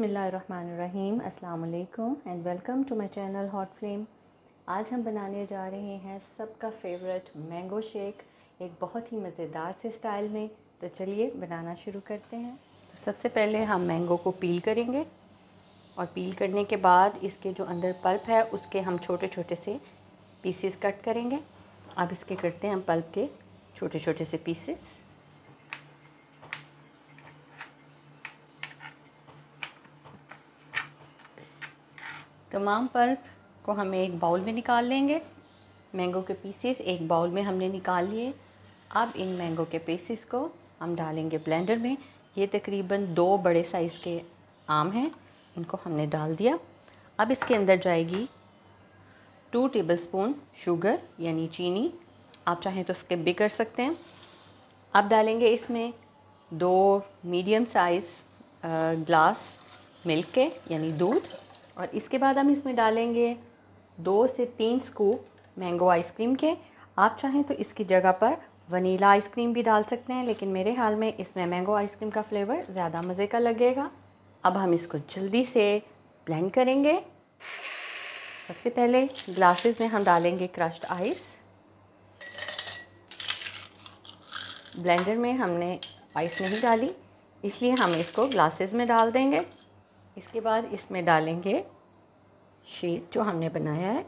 बिसमीम् अल्लाम and welcome to my channel hot flame आज हम बनाने जा रहे हैं सबका फेवरेट मैंगो शेक एक बहुत ही मज़ेदार से स्टाइल में तो चलिए बनाना शुरू करते हैं तो सबसे पहले हम मैंगो को पील करेंगे और पील करने के बाद इसके जो अंदर पल्प है उसके हम छोटे छोटे से पीसेस कट करेंगे अब इसके करते हैं हम पल्प के छोटे छोटे से पीसेस तमाम पल्प को हमें एक बाउल में निकाल लेंगे मैंगो के पीसेस एक बाउल में हमने निकाल लिए अब इन मैंगो के पीसेस को हम डालेंगे ब्लेंडर में ये तकरीबन दो बड़े साइज़ के आम हैं इनको हमने डाल दिया अब इसके अंदर जाएगी टू टेबल स्पून शुगर यानी चीनी आप चाहें तो स्किप भी कर सकते हैं अब डालेंगे इसमें दो मीडियम साइज़ ग्लास मिल्क के यानी दूध और इसके बाद हम इसमें डालेंगे दो से तीन स्कूप मैंगो आइसक्रीम के आप चाहें तो इसकी जगह पर वनीला आइसक्रीम भी डाल सकते हैं लेकिन मेरे हाल में इसमें मैंगो आइसक्रीम का फ्लेवर ज़्यादा मज़े का लगेगा अब हम इसको जल्दी से ब्लेंड करेंगे सबसे पहले ग्लासेस में हम डालेंगे क्रश्ड आइस ब्लेंडर में हमने आइस नहीं डाली इसलिए हम इसको ग्लासेस में डाल देंगे इसके बाद इसमें डालेंगे शेक जो हमने बनाया है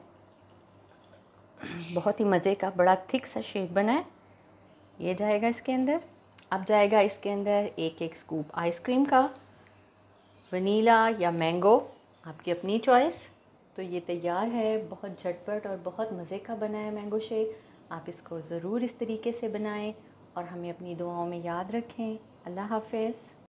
बहुत ही मज़े का बड़ा थिक सा शेक बना है ये जाएगा इसके अंदर अब जाएगा इसके अंदर एक एक स्कूप आइसक्रीम का वनीला या मैंगो आपकी अपनी चॉइस तो ये तैयार है बहुत झटपट और बहुत मज़े का बना है मैंगो शेक आप इसको ज़रूर इस तरीके से बनाएं और हमें अपनी दुआओं में याद रखें अल्लाह हाफिज़